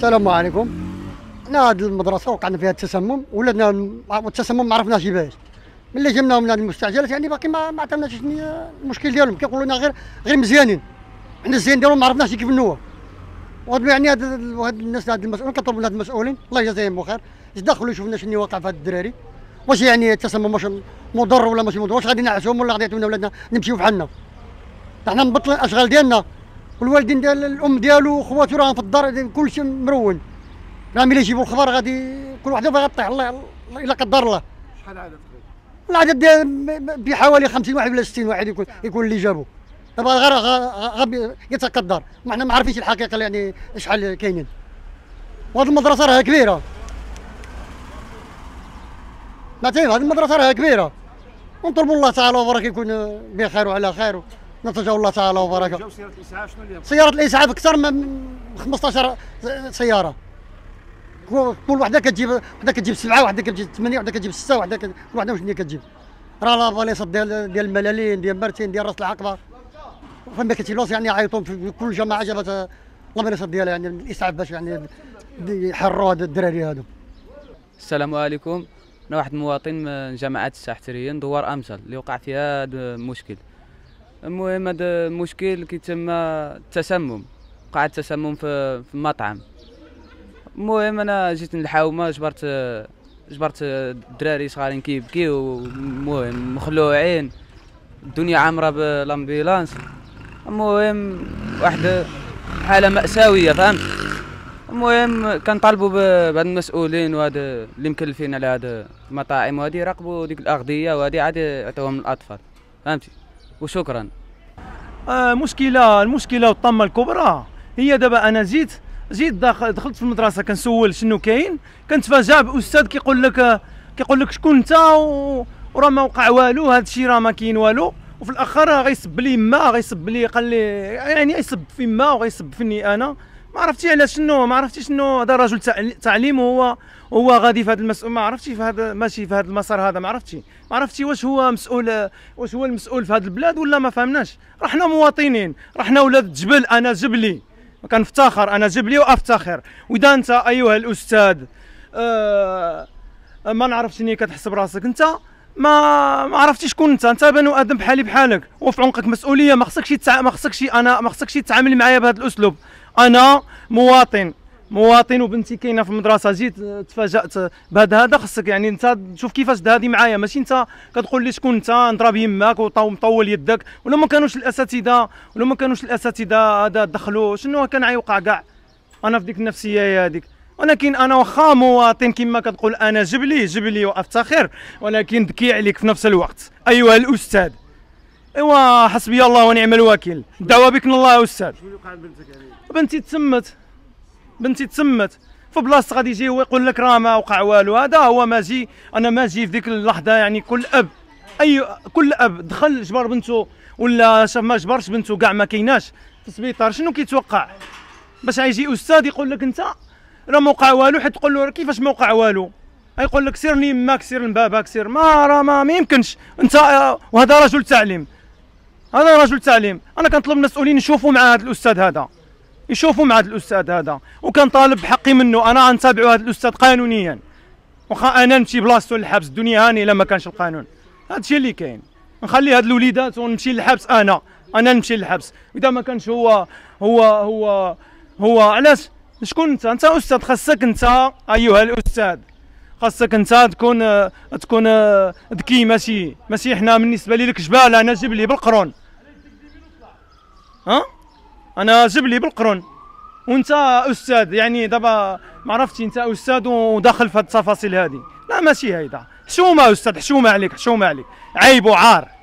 السلام عليكم انا هاد المدرسه وقعنا فيها التسمم ولادنا التسمم ما عرفناش كيفاش ملي جبنا من هاد المستعجلات يعني باقي ما ما شنو المشكل ديالهم كيقولوا لنا غير غير مزيانين حنا الزين ديالهم ما عرفناش كيف هو وهاد يعني هاد هاد الناس هاد المسؤولين كنطلبوا من هاد المسؤولين الله يجازيهم بخير اش يشوفوا لنا شنو واقع في هاد الدراري واش يعني التسمم واش مضر ولا ماشي مضر واش غادي نعسهم ولا غادي يعطيونا ولادنا نمشيو بحالنا حنا مبطلين الاشغال ديالنا والوالدين ديال الام ديالو وخواتو راهم في الدار كلشي مرون راهم الا يجيبوا الخبر غادي كل واحد باغي يطيح الله الا قدر الله شحال عدد العدد ديال بحوالي 50 واحد ولا 60 واحد يكون يكون اللي جابوا دابا غير يتقدر ما حنا ما عارفينش الحقيقه يعني شحال كاينين وهاد المدرسه راها كبيره ما هاد المدرسه راها كبيره ونطلبوا الله تعالى وبارك يكون بخير وعلى خير نتجاو الله تعالى وبركه سياره الاسعاف شنو اللي سياره الاسعاف اكثر من 15 سياره كل وحده كتجيب وحده كتجيب سبعه وحده كتجيب ثمانيه وحده كتجيب سته وحده كل وحده واش كتجيب راه لا فاليصات ديال ديال الملالين ديال مرتين ديال راس العقبه فما لوس يعني عيطوا في كل جماعه جابت الفاليصات ديالها يعني الاسعاف باش يعني يحروا هاد الدراري هادو السلام عليكم انا واحد المواطن من جماعه الساحتريه دوار امثل اللي وقع فيها هذا المشكل المهم هذا المشكل كيتسمى التسمم وقع التسمم في في المطعم المهم انا جيت للحومه جبرت جبرت الدراري صغارين كيبكيو المهم مخلوعين الدنيا عامره بالامبيلانس المهم واحد حاله ماساويه فهمت المهم كنطالبوا بهاد المسؤولين وهاد اللي مكلفين على هاد المطاعم وهادي يراقبوا ديك الاغذيه وهادي عاد يعطيوهم للاطفال فهمتي وشكرا آه مشكله المشكله والطمه الكبرى هي دابا انا جيت جيت دخلت في المدرسه كنسول شنو كاين كنتفاجا باستاذ كيقول لك كيقول لك شكون انت وراه ما وقع والو هذا الشيء راه ما كاين والو وفي الاخر غيسب لي ما غيسب لي قال لي يعني غيسب في ما وغيسب فيني انا ما عرفتي على شنو ما عرفتي شنو هذا رجل تعليم هو هو غادي في هذا المسؤول ما عرفتي في هذا ماشي في هذا المسار هذا ما عرفتي ما عرفتي واش هو مسؤول واش هو المسؤول في هذا البلاد ولا ما فهمناش رحنا مواطنين رحنا ولاد الجبل انا جبلي كنفتخر انا جبلي وافتخر واذا انت ايها الاستاذ آه ما نعرفش كتحسب راسك انت ما ما عرفتي شكون انت انت بنو ادم بحالي بحالك وفي عنقك مسؤوليه ما خصكش ما خصكش انا ما خصكش تتعامل معايا بهذا الاسلوب انا مواطن مواطن وبنتي كاينه في المدرسه جيت تفاجات بهذا هذا خصك يعني انت تشوف كيفاش هذه معايا ماشي انت كتقول لي شكون انت نضرب يماك ومطول يدك ولا ما كانوش الاساتذه ولا ما كانوش الاساتذه هذا دخلوا شنو كان غيوقع كاع انا في ديك النفسيه هذيك ولكن انا واخا مواطن كما كتقول انا جبلي جبلي وافتخر ولكن ذكي عليك في نفس الوقت ايها الاستاذ ايوا حسبي الله ونعم الوكيل الدعوه بك من الله يا استاذ شنو وقع بنتك يعني بنتي تسمت بنتي تسمت في بلاصه غادي يجي هو يقول لك راه ما وقع والو هذا هو ما جي انا ما جي في ديك اللحظه يعني كل اب اي كل اب دخل جبر بنته ولا شاف ما جبرش بنته كاع ما كايناش في السبيطار شنو كيتوقع باش يجي استاذ يقول لك انت راه ما وقع والو حيت تقول له كيفاش ما وقع والو يقول لك سير ليماك سير لباباك سير ما راه ما يمكنش انت وهذا رجل تعليم انا رجل تعليم انا كنطلب المسؤولين يشوفوا مع هذا الاستاذ هذا يشوفوا مع هذا الاستاذ هذا وكنطالب بحقي منه انا غنتابع هذا الاستاذ قانونيا واخا انا نمشي بلاصتو للحبس الدنيا هاني الا ما كانش القانون هذا الشيء اللي كاين نخلي هاد الوليدات ونمشي للحبس انا انا نمشي للحبس اذا ما كانش هو هو هو هو علاش شكون انت انت استاذ خاصك انت ايها الاستاذ خاصك انت تكون تكون ذكي ماشي ماشي حنا بالنسبه لي لك جبال انا جيب لي بالقرون ها انا جبلي بالقرون وانت استاذ يعني دابا ما عرفتي انت استاذ وداخل في هذه التفاصيل هذه لا ماشي هيدا حشومه استاذ حشومه عليك حشومه عليك عيب وعار